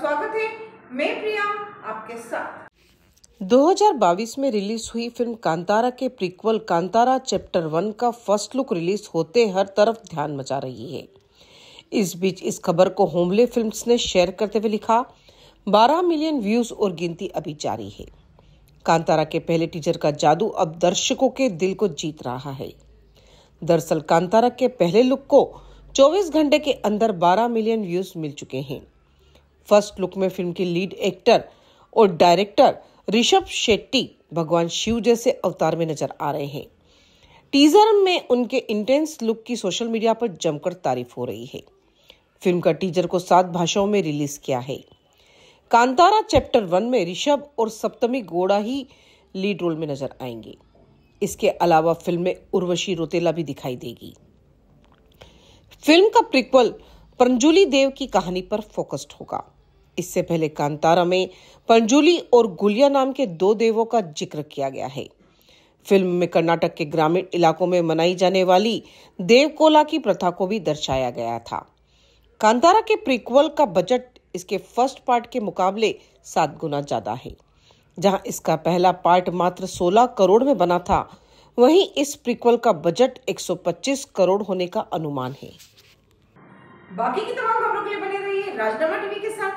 स्वागत है मैं प्रिया आपके साथ 2022 में रिलीज हुई फिल्म कांतारा के प्रीक्वल कांतारा चैप्टर वन का फर्स्ट लुक रिलीज होते हर तरफ ध्यान मचा रही है इस बीच इस खबर को होमले फिल्म्स ने शेयर करते हुए लिखा 12 मिलियन व्यूज और गिनती अभी जारी है कांतारा के पहले टीजर का जादू अब दर्शकों के दिल को जीत रहा है दरअसल कांतारा के पहले लुक को 24 घंटे के अंदर 12 मिलियन व्यूज मिल चुके हैं फर्स्ट लुक में फिल्म के लीड एक्टर और डायरेक्टर ऋषभ शेट्टी भगवान शिव जैसे अवतार में नजर आ रहे हैं टीजर में उनके इंटेंस लुक की सोशल मीडिया पर जमकर तारीफ हो रही है फिल्म का टीजर को सात भाषाओं में रिलीज किया है कांतारा चैप्टर वन में ऋषभ और सप्तमी गोड़ा ही लीड रोल में नजर आएंगे इसके अलावा फिल्म में उर्वशी रोतेला भी दिखाई देगी फिल्म का प्रिक्वल प्रंजुली देव की कहानी पर फोकस्ड होगा इससे पहले कांतारा में पंजुली और गुलिया नाम के दो देवों का जिक्र किया गया है फिल्म में कर्नाटक के ग्रामीण इलाकों में मनाई जाने वाली देवकोला की प्रथा को भी दर्शाया गया था कांतारा के प्रीक्वल का बजट इसके फर्स्ट पार्ट के मुकाबले सात गुना ज्यादा है जहां इसका पहला पार्ट मात्र 16 करोड़ में बना था वहीं इस प्रीक्वल का बजट 125 करोड़ होने का अनुमान है बाकी की तमाम खबरों के लिए बने रहिए राजनामा टीवी के साथ